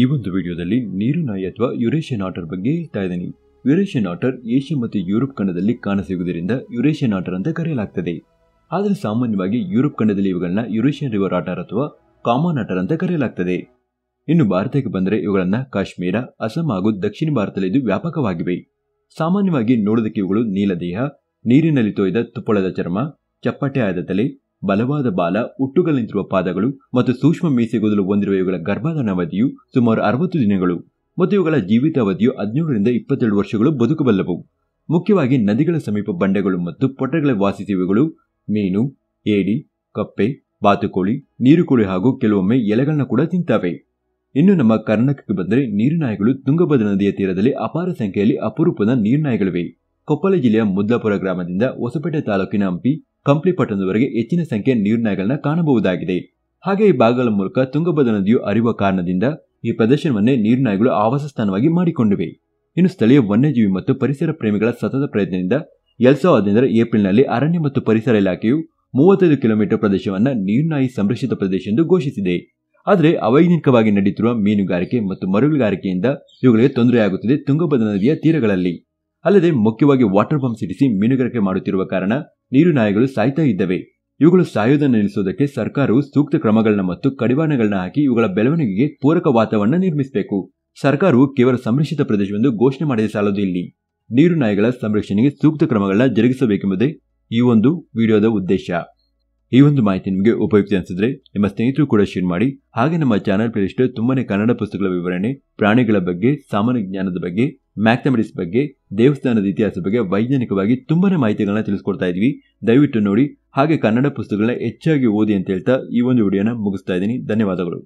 ಈ ಒಂದು ವಿಡಿಯೋದಲ್ಲಿ ನಾಯಿ ಅಥವಾ ಯುರೇಷಿಯನ್ ಆಟರ್ ಬಗ್ಗೆ ಹೇಳ್ತಾ ಇದ್ದೀನಿ ಯುರೇಷಿಯನ್ ಆಟರ್ ಏಷ್ಯಾ ಮತ್ತು ಯುರೋಪ್ ಖಂಡದಲ್ಲಿ ಕಾಣಸಿಗುವುದರಿಂದ ಯುರೇಷಿಯನ್ ಆಟರ್ ಅಂತ ಕರೆಯಲಾಗ್ತದೆ ಆದರೆ ಸಾಮಾನ್ಯವಾಗಿ ಯುರೋಪ್ ಖಂಡದಲ್ಲಿ ಇವುಗಳನ್ನ ಯುರೇಷಿಯನ್ ರಿವರ್ ಆಟರ್ ಅಥವಾ ಕಾಮನ್ ಆಟರ್ ಅಂತ ಕರೆಯಲಾಗ್ತದೆ ಇನ್ನು ಭಾರತಕ್ಕೆ ಬಂದರೆ ಇವುಗಳನ್ನ ಕಾಶ್ಮೀರ ಅಸ್ಸಾಂ ಹಾಗೂ ದಕ್ಷಿಣ ಭಾರತದಲ್ಲಿ ಇದು ವ್ಯಾಪಕವಾಗಿವೆ ಸಾಮಾನ್ಯವಾಗಿ ನೋಡೋದಕ್ಕೆ ಇವುಗಳು ನೀಲದೇಹ ನೀರಿನಲ್ಲಿ ತೊಯ್ದ ತುಪ್ಪಳದ ಚರ್ಮ ಚಪ್ಪಟೆ ಆದ ತಲೆ ಬಲವಾದ ಬಾಲ ನಿಂತಿರುವ ಪಾದಗಳು ಮತ್ತು ಸೂಕ್ಷ್ಮ ಮೀಸೆಗೂದಲು ಹೊಂದಿರುವ ಇವುಗಳ ಗರ್ಭಧಾನ ಅವಧಿಯು ಸುಮಾರು ಅರವತ್ತು ದಿನಗಳು ಮತ್ತು ಇವುಗಳ ಜೀವಿತಾವಧಿಯು ಹದಿನೇಳರಿಂದ ಇಪ್ಪತ್ತೆರಡು ವರ್ಷಗಳು ಬದುಕಬಲ್ಲವು ಮುಖ್ಯವಾಗಿ ನದಿಗಳ ಸಮೀಪ ಬಂಡೆಗಳು ಮತ್ತು ಪೊಟ್ಟಗಳ ವಾಸಿಸುವಗಳು ಮೀನು ಏಡಿ ಕಪ್ಪೆ ಬಾತುಕೋಳಿ ನೀರುಕೋಳಿ ಹಾಗೂ ಕೆಲವೊಮ್ಮೆ ಎಲೆಗಳನ್ನ ಕೂಡ ತಿಂತಾವೆ ಇನ್ನು ನಮ್ಮ ಕರ್ನಾಟಕಕ್ಕೆ ಬಂದರೆ ನೀರಿನಾಯಿಗಳು ತುಂಗಭದ್ರ ನದಿಯ ತೀರದಲ್ಲಿ ಅಪಾರ ಸಂಖ್ಯೆಯಲ್ಲಿ ಅಪರೂಪದ ನೀರಿನಾಯಿಗಳಿವೆ ಕೊಪ್ಪಳ ಜಿಲ್ಲೆಯ ಮುದ್ದಾಪುರ ಗ್ರಾಮದಿಂದ ಹೊಸಪೇಟೆ ತಾಲೂಕಿನ ಹಂಪಿ ಪಟ್ಟಣದವರೆಗೆ ಹೆಚ್ಚಿನ ಸಂಖ್ಯೆ ನೀರಿನಾಯಿಗಳನ್ನು ಕಾಣಬಹುದಾಗಿದೆ ಹಾಗೆ ಈ ಭಾಗಗಳ ಮೂಲಕ ತುಂಗಭದ್ರಾ ನದಿಯು ಅರಿಯುವ ಕಾರಣದಿಂದ ಈ ಪ್ರದೇಶವನ್ನೇ ನೀರಿನಾಯಿಗಳು ಆವಾಸ ಸ್ಥಾನವಾಗಿ ಮಾಡಿಕೊಂಡಿವೆ ಇನ್ನು ಸ್ಥಳೀಯ ವನ್ಯಜೀವಿ ಮತ್ತು ಪರಿಸರ ಪ್ರೇಮಿಗಳ ಸತತ ಪ್ರಯತ್ನದಿಂದ ಎರಡ್ ಸಾವಿರದ ಹದಿನೈದರ ಏಪ್ರಿಲ್ನಲ್ಲಿ ಅರಣ್ಯ ಮತ್ತು ಪರಿಸರ ಇಲಾಖೆಯು ಮೂವತ್ತೈದು ಕಿಲೋಮೀಟರ್ ಪ್ರದೇಶವನ್ನು ನೀರಿನಾಯಿ ಸಂರಕ್ಷಿತ ಪ್ರದೇಶ ಎಂದು ಘೋಷಿಸಿದೆ ಆದರೆ ಅವೈಜ್ಞಾನಿಕವಾಗಿ ನಡೆಯುತ್ತಿರುವ ಮೀನುಗಾರಿಕೆ ಮತ್ತು ಮರಳುಗಾರಿಕೆಯಿಂದ ಇವುಗಳಿಗೆ ತೊಂದರೆಯಾಗುತ್ತಿದೆ ತುಂಗಭದ್ರಾ ನದಿಯ ತೀರಗಳಲ್ಲಿ ಅಲ್ಲದೆ ಮುಖ್ಯವಾಗಿ ವಾಟರ್ ಪಂಪ್ ಸಿಡಿಸಿ ಮೀನುಗಾರಿಕೆ ಮಾಡುತ್ತಿರುವ ಕಾರಣ ನೀರು ನಾಯಿಗಳು ಸಾಯ್ತಾ ಇದ್ದವೆ ಇವುಗಳು ಸಾಯೋದನ್ನು ನಿಲ್ಲಿಸುವುದಕ್ಕೆ ಸರ್ಕಾರವು ಸೂಕ್ತ ಕ್ರಮಗಳನ್ನ ಮತ್ತು ಕಡಿವಾಣಗಳನ್ನ ಹಾಕಿ ಇವುಗಳ ಬೆಳವಣಿಗೆಗೆ ಪೂರಕ ವಾತಾವರಣ ನಿರ್ಮಿಸಬೇಕು ಸರ್ಕಾರವು ಕೇವಲ ಸಂರಕ್ಷಿತ ಪ್ರದೇಶವೆಂದು ಘೋಷಣೆ ಮಾಡಿದ ಸಾಲದು ಇಲ್ಲಿ ನೀರು ನಾಯಿಗಳ ಸಂರಕ್ಷಣೆಗೆ ಸೂಕ್ತ ಕ್ರಮಗಳನ್ನ ಜರುಗಿಸಬೇಕೆಂಬುದೇ ಈ ಒಂದು ವಿಡಿಯೋದ ಉದ್ದೇಶ ಈ ಒಂದು ಮಾಹಿತಿ ನಿಮಗೆ ಉಪಯುಕ್ತ ಅನಿಸಿದ್ರೆ ನಿಮ್ಮ ಸ್ನೇಹಿತರು ಕೂಡ ಶೇರ್ ಮಾಡಿ ಹಾಗೆ ನಮ್ಮ ಚಾನಲ್ ಪ್ಲೇಲಿಸ್ಟ್ ತುಂಬಾನೇ ಕನ್ನಡ ಪುಸ್ತಕಗಳ ವಿವರಣೆ ಪ್ರಾಣಿಗಳ ಬಗ್ಗೆ ಸಾಮಾನ್ಯ ಜ್ಞಾನದ ಬಗ್ಗೆ ಮ್ಯಾಥಮೆಟಿಕ್ಸ್ ಬಗ್ಗೆ ದೇವಸ್ಥಾನದ ಇತಿಹಾಸ ಬಗ್ಗೆ ವೈಜ್ಞಾನಿಕವಾಗಿ ತುಂಬಾನೇ ಮಾಹಿತಿಗಳನ್ನ ತಿಳಿಸ್ಕೊಡ್ತಾ ಇದ್ವಿ ದಯವಿಟ್ಟು ನೋಡಿ ಹಾಗೆ ಕನ್ನಡ ಪುಸ್ತಕಗಳನ್ನ ಹೆಚ್ಚಾಗಿ ಓದಿ ಅಂತ ಹೇಳ್ತಾ ಈ ಒಂದು ವಿಡಿಯೋನ ಮುಗಿಸ್ತಾ ಇದ್ದೀನಿ ಧನ್ಯವಾದಗಳು